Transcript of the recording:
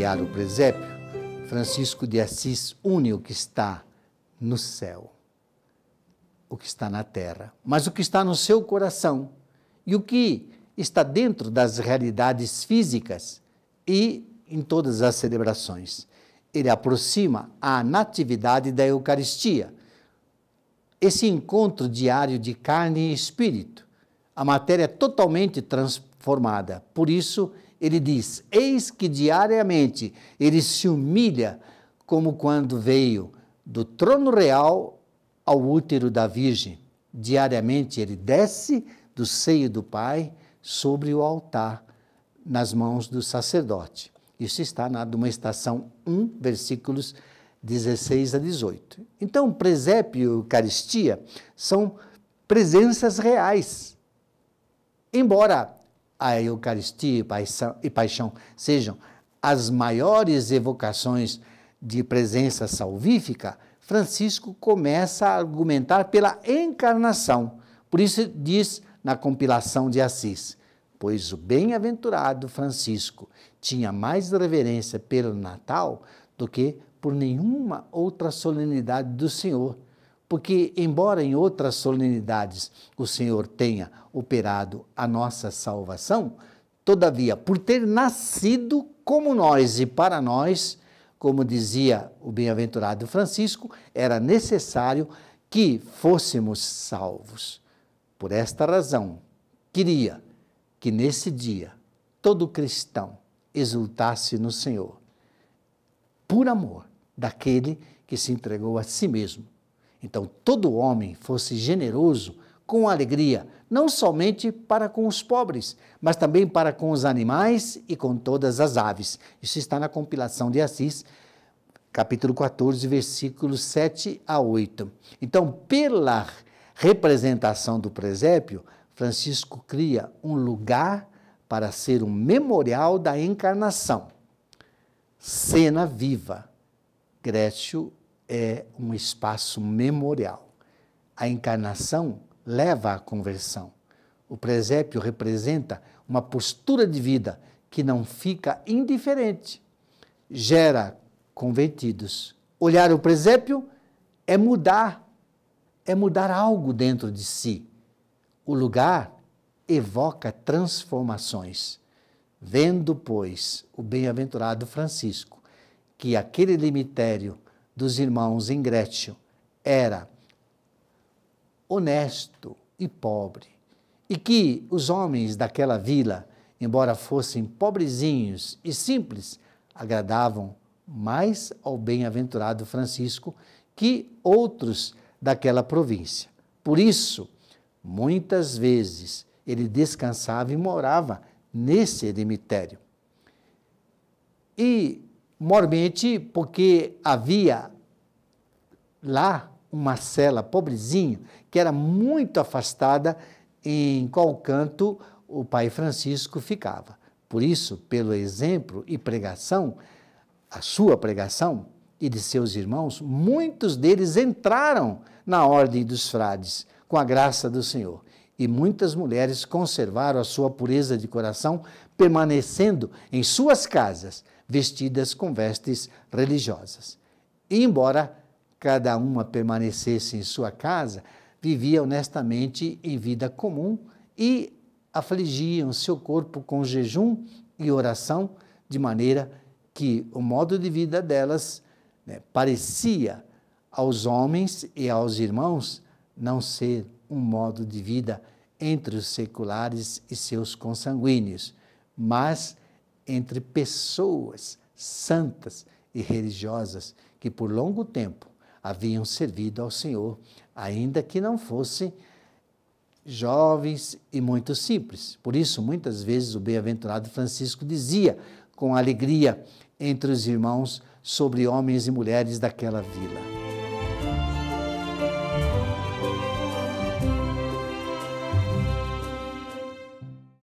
criar o presépio, Francisco de Assis une o que está no céu, o que está na terra, mas o que está no seu coração e o que está dentro das realidades físicas e em todas as celebrações. Ele aproxima a natividade da Eucaristia, esse encontro diário de carne e espírito. A matéria é totalmente trans, formada. Por isso, ele diz: Eis que diariamente ele se humilha, como quando veio do trono real ao útero da Virgem. Diariamente ele desce do seio do Pai sobre o altar, nas mãos do sacerdote. Isso está na Estação 1, versículos 16 a 18. Então, presépio e Eucaristia são presenças reais. Embora a Eucaristia e paixão sejam as maiores evocações de presença salvífica, Francisco começa a argumentar pela encarnação. Por isso diz na compilação de Assis: Pois o bem-aventurado Francisco tinha mais reverência pelo Natal do que por nenhuma outra solenidade do Senhor porque, embora em outras solenidades o Senhor tenha operado a nossa salvação, todavia, por ter nascido como nós e para nós, como dizia o bem-aventurado Francisco, era necessário que fôssemos salvos. Por esta razão, queria que nesse dia todo cristão exultasse no Senhor, por amor daquele que se entregou a si mesmo então todo homem fosse generoso com alegria, não somente para com os pobres, mas também para com os animais e com todas as aves. Isso está na compilação de Assis, capítulo 14, versículos 7 a 8. Então, pela representação do presépio, Francisco cria um lugar para ser um memorial da encarnação. Cena viva. Grécio é um espaço memorial. A encarnação leva à conversão. O presépio representa uma postura de vida que não fica indiferente, gera convertidos. Olhar o presépio é mudar, é mudar algo dentro de si. O lugar evoca transformações. Vendo, pois, o bem-aventurado Francisco, que aquele limitério dos irmãos em Grétio era honesto e pobre, e que os homens daquela vila, embora fossem pobrezinhos e simples, agradavam mais ao bem-aventurado Francisco que outros daquela província. Por isso, muitas vezes ele descansava e morava nesse eremitério. E mormente porque havia lá uma cela pobrezinho, que era muito afastada em qual canto o pai Francisco ficava. Por isso, pelo exemplo e pregação, a sua pregação e de seus irmãos, muitos deles entraram na ordem dos frades com a graça do Senhor. E muitas mulheres conservaram a sua pureza de coração, permanecendo em suas casas vestidas com vestes religiosas. E, embora cada uma permanecesse em sua casa, vivia honestamente em vida comum e afligiam seu corpo com jejum e oração, de maneira que o modo de vida delas né, parecia aos homens e aos irmãos não ser um modo de vida entre os seculares e seus consanguíneos, mas entre pessoas santas e religiosas que por longo tempo haviam servido ao Senhor, ainda que não fossem jovens e muito simples. Por isso, muitas vezes, o bem-aventurado Francisco dizia com alegria entre os irmãos sobre homens e mulheres daquela vila.